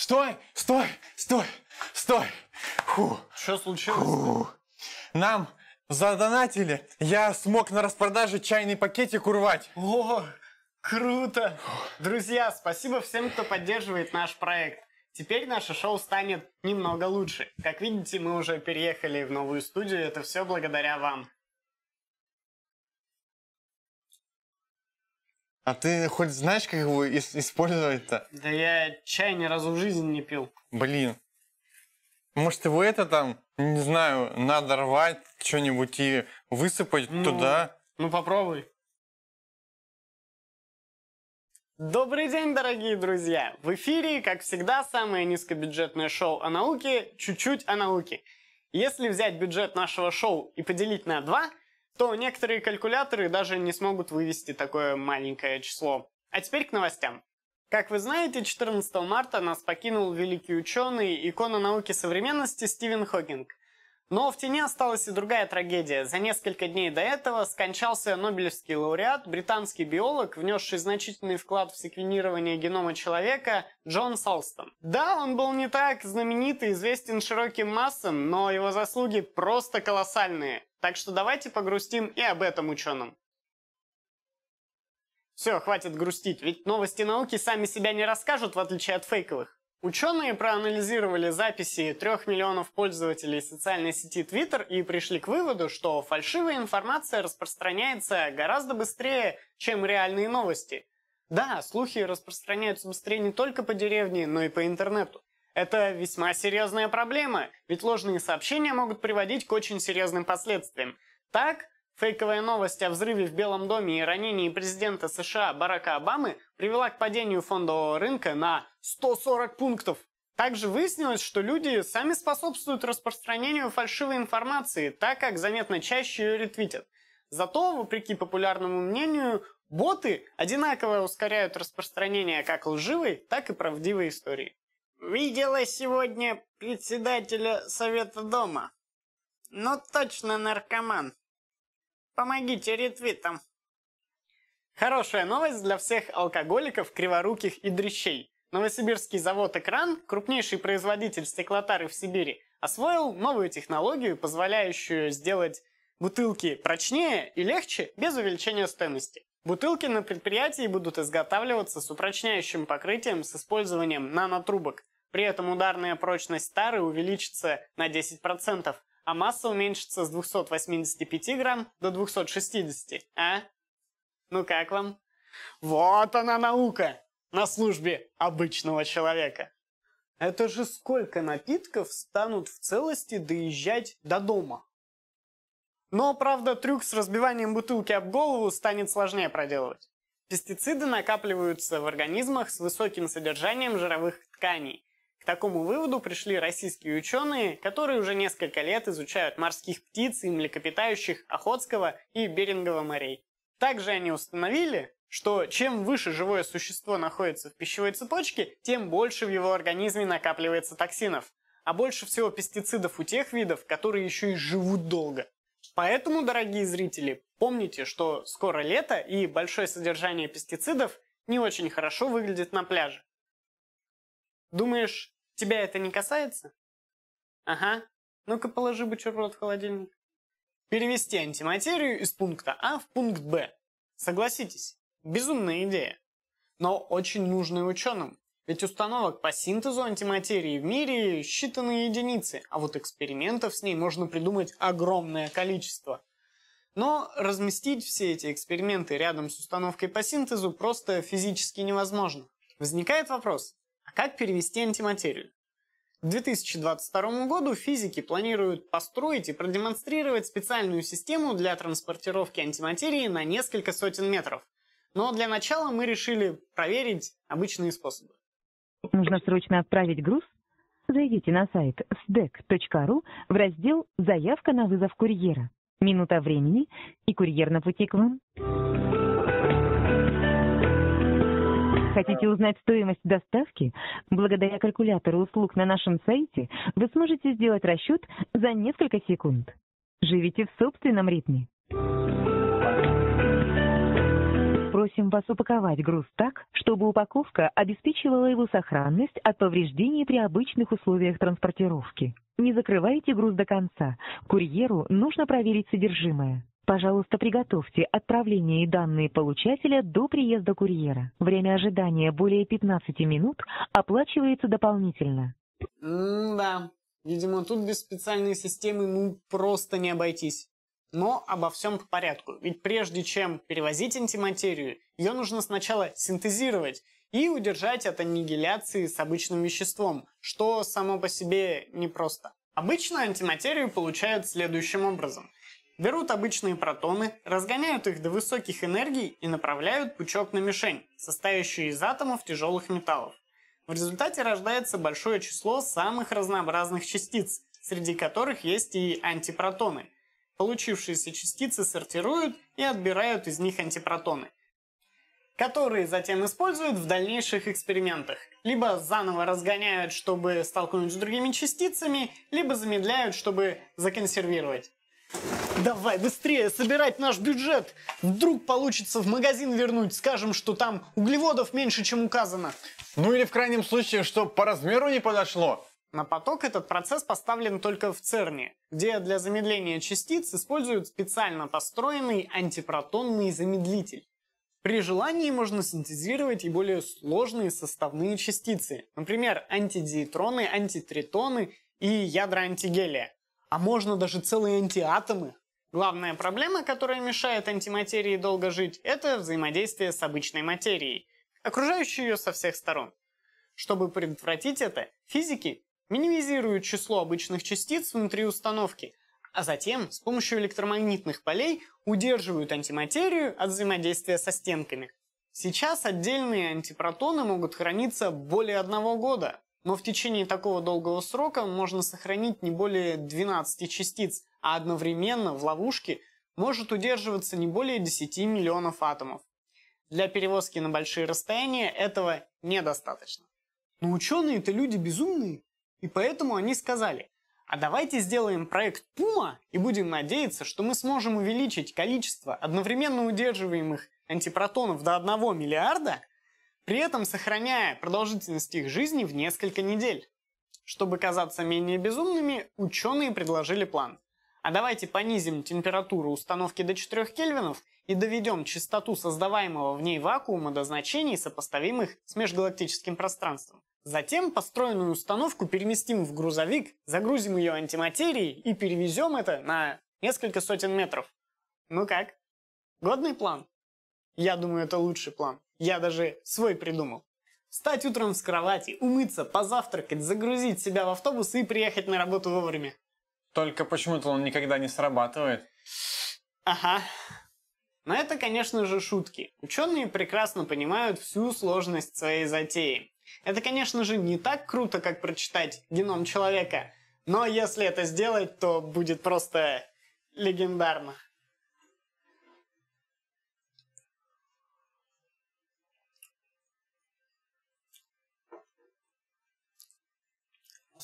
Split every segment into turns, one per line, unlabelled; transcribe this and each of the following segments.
Стой, стой, стой, стой. Фу. Что случилось? Фу. Нам задонатили. Я смог на распродаже чайный пакетик урвать. О, круто. Фу. Друзья, спасибо всем, кто поддерживает наш
проект. Теперь наше шоу станет немного лучше. Как видите, мы уже переехали в новую студию. Это все благодаря вам.
А ты хоть знаешь, как его использовать-то? Да я чай ни разу в жизни не пил. Блин. Может, его это там, не знаю, надо рвать что-нибудь и высыпать ну, туда?
Ну, попробуй. Добрый день, дорогие друзья! В эфире, как всегда, самое низкобюджетное шоу о науке «Чуть-чуть о науке». Если взять бюджет нашего шоу и поделить на два – то некоторые калькуляторы даже не смогут вывести такое маленькое число. А теперь к новостям. Как вы знаете, 14 марта нас покинул великий ученый, икона науки современности Стивен Хокинг. Но в тени осталась и другая трагедия. За несколько дней до этого скончался Нобелевский лауреат, британский биолог, внесший значительный вклад в секвенирование генома человека, Джон Салстон. Да, он был не так знаменит и известен широким массам, но его заслуги просто колоссальные. Так что давайте погрустим и об этом ученым. Все, хватит грустить, ведь новости науки сами себя не расскажут, в отличие от фейковых. Ученые проанализировали записи трех миллионов пользователей социальной сети Twitter и пришли к выводу, что фальшивая информация распространяется гораздо быстрее, чем реальные новости. Да, слухи распространяются быстрее не только по деревне, но и по интернету. Это весьма серьезная проблема, ведь ложные сообщения могут приводить к очень серьезным последствиям. Так, фейковая новость о взрыве в Белом доме и ранении президента США Барака Обамы привела к падению фондового рынка на 140 пунктов. Также выяснилось, что люди сами способствуют распространению фальшивой информации, так как заметно чаще ее ретвитят. Зато, вопреки популярному мнению, боты одинаково ускоряют распространение как лживой, так и правдивой истории. Видела сегодня председателя совета дома. Ну точно наркоман. Помогите ретвитом. Хорошая новость для всех алкоголиков, криворуких и дрищей. Новосибирский завод «Экран», крупнейший производитель стеклотары в Сибири, освоил новую технологию, позволяющую сделать бутылки прочнее и легче без увеличения стоимости. Бутылки на предприятии будут изготавливаться с упрочняющим покрытием с использованием нанотрубок, при этом ударная прочность тары увеличится на 10%, а масса уменьшится с 285 грамм до 260, а? Ну как вам? Вот она наука на службе обычного человека. Это же сколько напитков станут в целости доезжать до дома? Но, правда, трюк с разбиванием бутылки об голову станет сложнее проделывать. Пестициды накапливаются в организмах с высоким содержанием жировых тканей, к такому выводу пришли российские ученые, которые уже несколько лет изучают морских птиц и млекопитающих Охотского и Берингова морей. Также они установили, что чем выше живое существо находится в пищевой цепочке, тем больше в его организме накапливается токсинов, а больше всего пестицидов у тех видов, которые еще и живут долго. Поэтому, дорогие зрители, помните, что скоро лето и большое содержание пестицидов не очень хорошо выглядит на пляже. Думаешь, тебя это не касается? Ага. Ну-ка положи бутерброд в холодильник. Перевести антиматерию из пункта А в пункт Б. Согласитесь, безумная идея. Но очень нужная ученым. Ведь установок по синтезу антиматерии в мире считанные единицы, а вот экспериментов с ней можно придумать огромное количество. Но разместить все эти эксперименты рядом с установкой по синтезу просто физически невозможно. Возникает вопрос, а как перевести антиматерию? К 2022 году физики планируют построить и продемонстрировать специальную систему для транспортировки антиматерии на несколько сотен метров. Но для начала мы решили проверить обычные способы. Нужно срочно отправить груз? Зайдите на сайт sdec.ru в раздел «Заявка на вызов курьера». Минута времени, и курьер на пути к вам. Хотите узнать стоимость доставки? Благодаря калькулятору услуг на нашем сайте вы сможете сделать расчет за несколько секунд. Живите в собственном ритме. Просим вас упаковать груз так, чтобы упаковка обеспечивала его сохранность от повреждений при обычных условиях транспортировки. Не закрывайте груз до конца. Курьеру нужно проверить содержимое. Пожалуйста, приготовьте отправление и данные получателя до приезда курьера. Время ожидания более 15 минут оплачивается дополнительно. М да, видимо, тут без специальной системы ну просто не обойтись. Но обо всем по порядку, ведь прежде чем перевозить антиматерию, ее нужно сначала синтезировать и удержать от аннигиляции с обычным веществом, что само по себе непросто. Обычно антиматерию получают следующим образом – Берут обычные протоны, разгоняют их до высоких энергий и направляют пучок на мишень, состоящую из атомов тяжелых металлов. В результате рождается большое число самых разнообразных частиц, среди которых есть и антипротоны. Получившиеся частицы сортируют и отбирают из них антипротоны, которые затем используют в дальнейших экспериментах. Либо заново разгоняют, чтобы столкнуть с другими частицами, либо замедляют, чтобы законсервировать. Давай, быстрее, собирать наш бюджет. Вдруг получится в магазин вернуть, скажем, что там углеводов меньше, чем указано. Ну или в крайнем случае, что по размеру не подошло. На поток этот процесс поставлен только в ЦЕРНе, где для замедления частиц используют специально построенный антипротонный замедлитель. При желании можно синтезировать и более сложные составные частицы, например, антидиэтроны, антитритоны и ядра антигелия. А можно даже целые антиатомы, Главная проблема, которая мешает антиматерии долго жить, это взаимодействие с обычной материей, окружающей ее со всех сторон. Чтобы предотвратить это, физики минимизируют число обычных частиц внутри установки, а затем с помощью электромагнитных полей удерживают антиматерию от взаимодействия со стенками. Сейчас отдельные антипротоны могут храниться более одного года, но в течение такого долгого срока можно сохранить не более 12 частиц, а одновременно в ловушке может удерживаться не более 10 миллионов атомов. Для перевозки на большие расстояния этого недостаточно. Но ученые это люди безумные, и поэтому они сказали, а давайте сделаем проект Пума и будем надеяться, что мы сможем увеличить количество одновременно удерживаемых антипротонов до 1 миллиарда, при этом сохраняя продолжительность их жизни в несколько недель. Чтобы казаться менее безумными, ученые предложили план. А давайте понизим температуру установки до 4 кельвинов и доведем частоту создаваемого в ней вакуума до значений, сопоставимых с межгалактическим пространством. Затем построенную установку переместим в грузовик, загрузим ее антиматерией и перевезем это на несколько сотен метров. Ну как? Годный план? Я думаю, это лучший план. Я даже свой придумал. Встать утром с кровати, умыться, позавтракать, загрузить себя в автобус и приехать на работу вовремя. Только почему-то он никогда не срабатывает. Ага. Но это, конечно же, шутки. Ученые прекрасно понимают всю сложность своей затеи. Это, конечно же, не так круто, как прочитать геном человека, но если это сделать, то будет просто легендарно.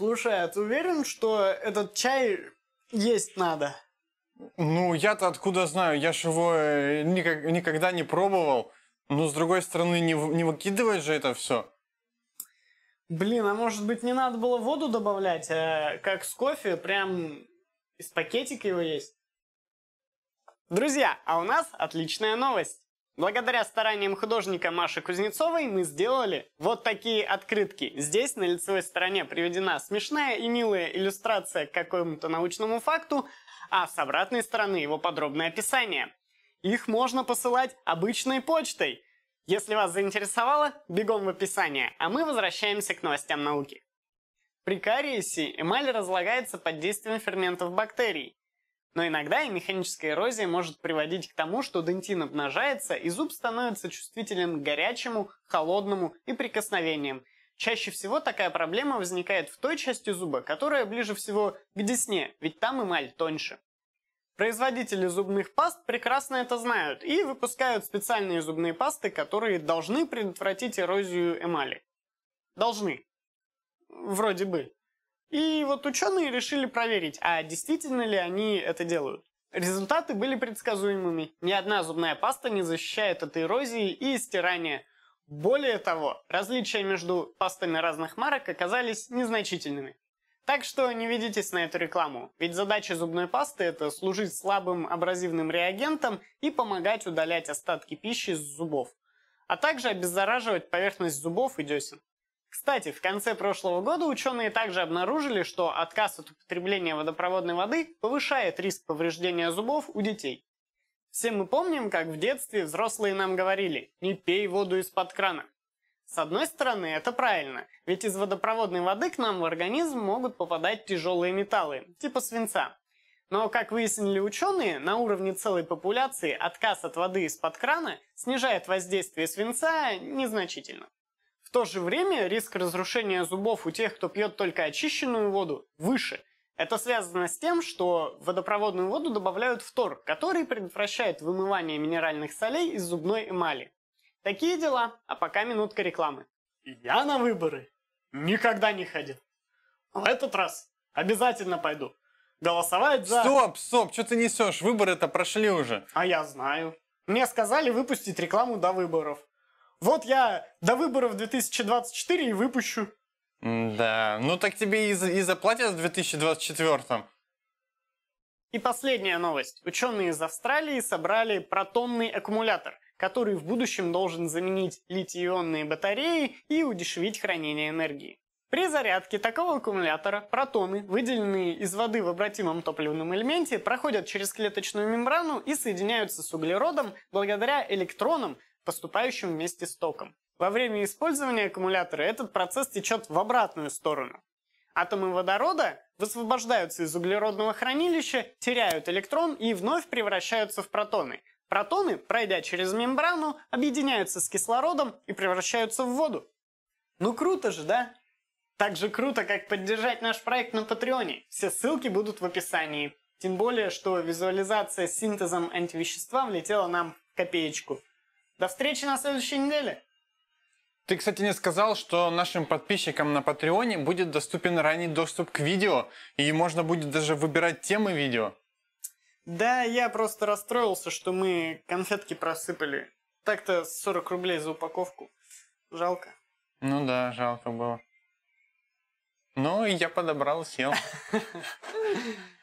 Слушай, а ты уверен, что этот чай есть надо?
Ну, я-то откуда знаю, я ж его э, никак, никогда не пробовал. Но, с другой стороны, не, не выкидывать же это все.
Блин, а может быть не надо было воду добавлять, а как с кофе, прям из пакетика его есть? Друзья, а у нас отличная новость. Благодаря стараниям художника Маши Кузнецовой мы сделали вот такие открытки. Здесь на лицевой стороне приведена смешная и милая иллюстрация к какому-то научному факту, а с обратной стороны его подробное описание. Их можно посылать обычной почтой. Если вас заинтересовало, бегом в описание, а мы возвращаемся к новостям науки. При кариесе эмаль разлагается под действием ферментов бактерий. Но иногда и механическая эрозия может приводить к тому, что дентин обнажается и зуб становится чувствителен к горячему, холодному и прикосновениям. Чаще всего такая проблема возникает в той части зуба, которая ближе всего к десне, ведь там эмаль тоньше. Производители зубных паст прекрасно это знают и выпускают специальные зубные пасты, которые должны предотвратить эрозию эмали. Должны. Вроде бы. И вот ученые решили проверить, а действительно ли они это делают. Результаты были предсказуемыми. Ни одна зубная паста не защищает от эрозии и стирания. Более того, различия между пастами разных марок оказались незначительными. Так что не ведитесь на эту рекламу, ведь задача зубной пасты – это служить слабым абразивным реагентом и помогать удалять остатки пищи с зубов, а также обеззараживать поверхность зубов и десен. Кстати, в конце прошлого года ученые также обнаружили, что отказ от употребления водопроводной воды повышает риск повреждения зубов у детей. Все мы помним, как в детстве взрослые нам говорили «не пей воду из-под крана». С одной стороны, это правильно, ведь из водопроводной воды к нам в организм могут попадать тяжелые металлы, типа свинца. Но, как выяснили ученые, на уровне целой популяции отказ от воды из-под крана снижает воздействие свинца незначительно. В то же время риск разрушения зубов у тех, кто пьет только очищенную воду, выше. Это связано с тем, что в водопроводную воду добавляют фтор, который предотвращает вымывание минеральных солей из зубной эмали. Такие дела, а пока минутка рекламы. Я на выборы никогда не ходил. В этот раз обязательно пойду. Голосовать за... Стоп,
стоп, что ты несешь? Выборы-то прошли уже.
А я знаю. Мне сказали выпустить рекламу до выборов. Вот я до выборов 2024 и выпущу.
Да, ну так тебе и, и заплатят в 2024.
И последняя новость. Ученые из Австралии собрали протонный аккумулятор, который в будущем должен заменить литий батареи и удешевить хранение энергии. При зарядке такого аккумулятора протоны, выделенные из воды в обратимом топливном элементе, проходят через клеточную мембрану и соединяются с углеродом благодаря электронам, поступающим вместе с током. Во время использования аккумулятора этот процесс течет в обратную сторону. Атомы водорода высвобождаются из углеродного хранилища, теряют электрон и вновь превращаются в протоны. Протоны, пройдя через мембрану, объединяются с кислородом и превращаются в воду. Ну круто же, да? Так же круто, как поддержать наш проект на Патреоне. Все ссылки будут в описании. Тем более, что визуализация с синтезом антивещества влетела нам в копеечку – до встречи на следующей неделе!
Ты, кстати, не сказал, что нашим подписчикам на Патреоне будет доступен ранний доступ к видео, и можно будет даже выбирать темы видео.
Да, я просто расстроился, что мы конфетки просыпали. Так-то 40 рублей за упаковку. Жалко.
Ну да, жалко было. Но ну, я подобрал, съел.